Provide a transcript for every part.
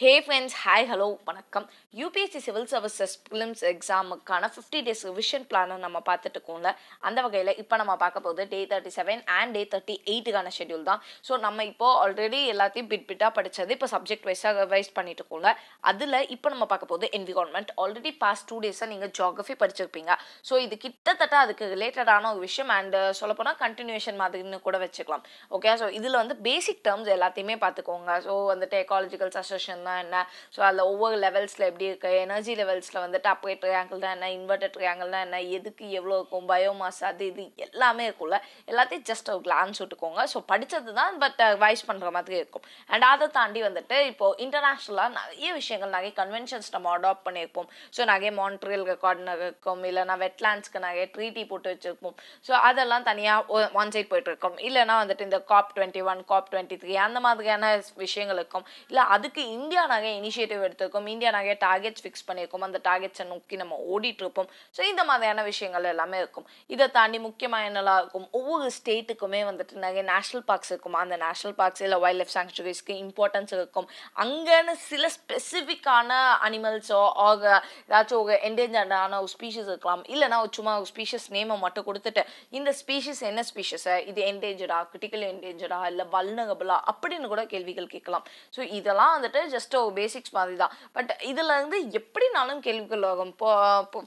ஹே friends hi hello வணக்கம் UPSC civil services prelims எக்ஸாமுக்கான fifty days revision பிளானை நம்ம பார்த்துட்டு இருக்கோம்ல அந்த வகையில் இப்போ நம்ம பார்க்க போகுது day thirty seven and day thirty எயிட்டுக்கான ஷெடியூல் தான் ஸோ நம்ம இப்போ ஆல்ரெடி எல்லாத்தையும் பிட் பிட்டாக படித்தது இப்போ சப்ஜெக்ட் வைஸாக வைஸ் பண்ணிட்டு இருக்கோம்ல அதில் இப்போ நம்ம பார்க்க போகுது என்விரான்மெண்ட் ஆல்ரெடி பாஸ்ட் டூ டேஸாக நீங்கள் ஜாகிரஃபி படிச்சிருப்பீங்க ஸோ இது கிட்டத்தட்ட அதுக்கு ரிலேட்டடான ஒரு விஷயம் அண்டு சொல்லப்போனால் கண்டினியூஷன் மாதிரின்னு கூட வச்சுக்கலாம் ஓகே ஸோ இதில் வந்து பேசிக் டேர்ம்ஸ் எல்லாத்தையுமே பார்த்துக்கோங்க ஸோ வந்துட்டு எக்காலஜிக்கல் சசஷன் ட்ரையாங்கிள்னா என்ன ஸோ அதில் ஒவ்வொரு லெவல்ஸில் எப்படி இருக்கு எனர்ஜி லெவல்ஸில் வந்து டாப்ரேட் தான் என்ன இன்வெர்டர் தான் என்ன எதுக்கு எவ்வளோ இருக்கும் பயோமாஸ் அது இது எல்லாமே இருக்கும்ல எல்லாத்தையும் ஜஸ்ட் ஒரு கிளான்ஸ் விட்டுக்கோங்க ஸோ படித்தது தான் பட் வாய்ஸ் பண்ணுற மாதிரி இருக்கும் அண்ட் அதை தாண்டி வந்துட்டு இப்போது இன்டர்நேஷ்னலாக நிறைய விஷயங்கள் நிறைய கன்வென்ஷன்ஸ் நம்ம அடாப்ட் பண்ணியிருப்போம் ஸோ நிறைய மான்ட்ரியல் ரெக்கார்டு இருக்கும் இல்லைனா வெட்லாண்ட்ஸ்க்கு நிறைய ட்ரீட்டி போட்டு வச்சுருப்போம் ஸோ அதெல்லாம் தனியாக ஒன் சைட் போயிட்டுருக்கோம் இல்லைனா வந்துட்டு இந்த COP twenty one COP twenty three அந்த மாதிரியான விஷயங்கள் இருக்கும் இல்லை அதுக்கு இந்த இந்தியா நகை இனிஷியேட்டிவ் எடுத்திருக்கோம் இந்தியா நகை டார்கெட்ஸ் ஃபிக்ஸ் பண்ணியிருக்கோம் அந்த டார்கெட்ஸை நோக்கி நம்ம ஓடிட்டுருப்போம் ஸோ இந்த மாதிரியான விஷயங்கள் எல்லாமே இருக்கும் இதை தாண்டி முக்கியமாக என்னெல்லாம் இருக்கும் ஒவ்வொரு ஸ்டேட்டுக்குமே வந்துட்டு நகை நேஷ்னல் பார்க்ஸ் இருக்கும் அந்த நேஷ்னல் பார்க்ஸ் இல்லை வைல்ட் லைஃப் சாங்சுரிஸ்க்கு இம்பார்ட்டன்ஸ் இருக்கும் அங்கேன்னு சில ஸ்பெசிஃபிக்கான அனிமல்ஸோ ஆக ஏதாச்சும் ஒரு என்டேஞ்சர்டான ஒரு ஸ்பீஷஸ் இருக்கலாம் இல்லைனா சும்மா ஒரு ஸ்பீஷஸ் நேமை மட்டும் கொடுத்துட்டு இந்த ஸ்பீஷஸ் என்ன ஸ்பீஷஸை இது என்டேஞ்சர்டா கிரிட்டிக்கல் என்டேஞ்சர்டா இல்லை வல்னகபிளா அப்படின்னு கூட கேள்விகள் கேட்கலாம் ஸோ இதெல்லாம் வந்துட்டு ஜஸ்ட் ஜஸ்ட் பேசிக்ஸ் மாதிரி தான் பட் இதில் வந்து எப்படினாலும் கேள்விகள் ஆகும்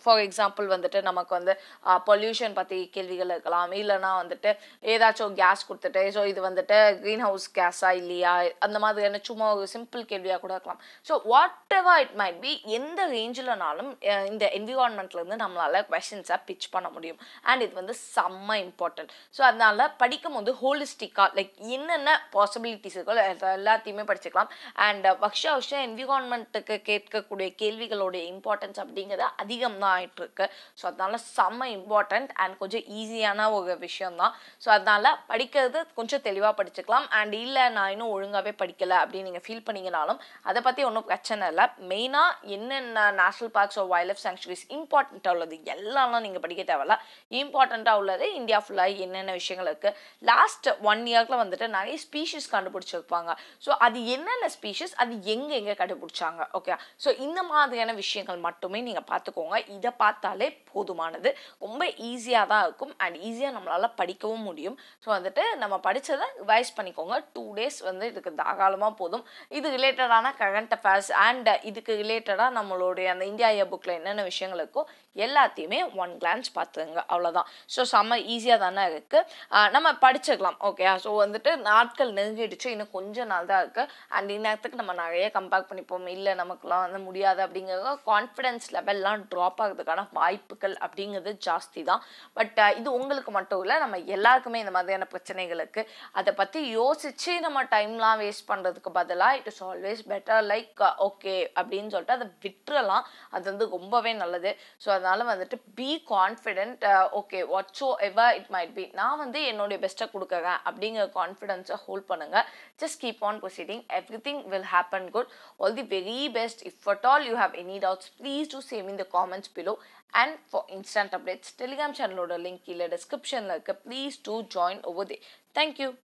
ஃபார் எக்ஸாம்பிள் வந்துட்டு நமக்கு வந்து பொல்யூஷன் பற்றி கேள்விகள் இருக்கலாம் இல்லைனா வந்துட்டு ஏதாச்சும் கேஸ் கொடுத்துட்டு ஸோ இது வந்துட்டு க்ரீன் ஹவுஸ் கேஸா இல்லையா அந்த மாதிரியான சும்மா ஒரு சிம்பிள் கேள்வியாக கூட இருக்கலாம் so whatever it might be எந்த ரேஞ்சில்னாலும் இந்த என்விரான்மெண்ட்லேருந்து நம்மளால் கொஷின்ஸை பிச் பண்ண முடியும் அண்ட் இது வந்து செம்ம இம்பார்ட்டன்ட் ஸோ அதனால் படிக்கும் போது ஹோலிஸ்டிக்காக லைக் என்னென்ன பாசிபிலிட்டிஸ் இருக்கோ எல்லாத்தையுமே படிச்சுக்கலாம் அண்ட் ஒர்க் uh, வருஷம் வருஷம் என்விரான்மெண்ட்டுக்கு கேட்கக்கூடிய கேள்விகளுடைய இம்பார்ட்டன்ஸ் அப்படிங்கிறது அதிகம் தான் இருக்கு ஸோ அதனால் செம்ம இம்பார்ட்டண்ட் அண்ட் கொஞ்சம் ஈஸியான ஒரு விஷயம்தான் ஸோ அதனால் படிக்கிறது கொஞ்சம் தெளிவாக படிச்சுக்கலாம் அண்ட் இல்லை நான் இன்னும் ஒழுங்காகவே படிக்கலை அப்படின்னு நீங்கள் ஃபீல் பண்ணிங்கனாலும் அதை பற்றி ஒன்றும் பிரச்சனை இல்லை மெயினாக என்னென்ன national parks of wildlife sanctuaries இம்பார்ட்டண்ட்டாக உள்ளது எல்லாம் நீங்கள் படிக்க தேவையில்ல இம்பார்ட்டண்ட்டாக உள்ளது இந்தியா ஃபுல்லாக என்னென்ன விஷயங்கள் இருக்குது லாஸ்ட் ஒன் இயர்க்கில் வந்துட்டு நிறைய ஸ்பீஷிஸ் கண்டுபிடிச்சிருப்பாங்க ஸோ அது என்னென்ன ஸ்பீஷிஸ் அது எங்கே எங்கே கண்டுபிடிச்சாங்க ஓகே ஸோ இந்த மாதிரியான விஷயங்கள் மட்டுமே நீங்கள் பார்த்துக்கோங்க இதை பார்த்தாலே போதுமானது ரொம்ப ஈஸியாக தான் இருக்கும் அண்ட் ஈஸியாக நம்மளால் படிக்கவும் முடியும் ஸோ வந்துட்டு நம்ம படித்ததை ரிவைஸ் பண்ணிக்கோங்க டூ டேஸ் வந்து இதுக்கு தாராளமாக போதும் இது ரிலேட்டடான கரண்ட் அஃபேர்ஸ் அண்ட் இதுக்கு ரிலேட்டடாக நம்மளுடைய அந்த இந்தியா ஏ புக்கில் என்னென்ன விஷயங்கள் இருக்கோ எல்லாத்தையுமே ஒன் கிளான்ஸ் பார்த்துங்க அவ்வளோதான் ஸோ செம்ம ஈஸியாக தானே இருக்குது நம்ம படிச்சுக்கலாம் ஓகே ஸோ வந்துட்டு நாட்கள் நெருங்கிடுச்சு இன்னும் கொஞ்சம் நாள் தான் இருக்குது அண்ட் இந்நேரத்துக்கு நம்ம நிறைய நிறைய கம்பேர் பண்ணிப்போம் இல்லை நமக்குலாம் வந்து முடியாது அப்படிங்கிறது கான்ஃபிடன்ஸ் லெவல்லாம் ட்ராப் ஆகிறதுக்கான வாய்ப்புகள் அப்படிங்கிறது ஜாஸ்தி தான் பட் இது உங்களுக்கு மட்டும் இல்லை நம்ம எல்லாருக்குமே இந்த மாதிரியான பிரச்சனைகளுக்கு அதை பற்றி யோசித்து நம்ம டைம்லாம் வேஸ்ட் பண்ணுறதுக்கு பதிலாக it is always better like okay அப்படின்னு சொல்லிட்டு அதை விட்டுறலாம் அது வந்து ரொம்பவே நல்லது ஸோ அதனால் வந்துட்டு be confident okay whatsoever it might be நான் வந்து என்னுடைய பெஸ்ட்டை கொடுக்குறேன் அப்படிங்கிற கான்ஃபிடென்ஸை ஹோல்ட் பண்ணுங்கள் just keep on proceeding everything will happen good. All the very best. If at all you have any doubts, please do say me in the comments below. And for instant updates, Telegram channel order link in the description. Like, please do join over there. Thank you.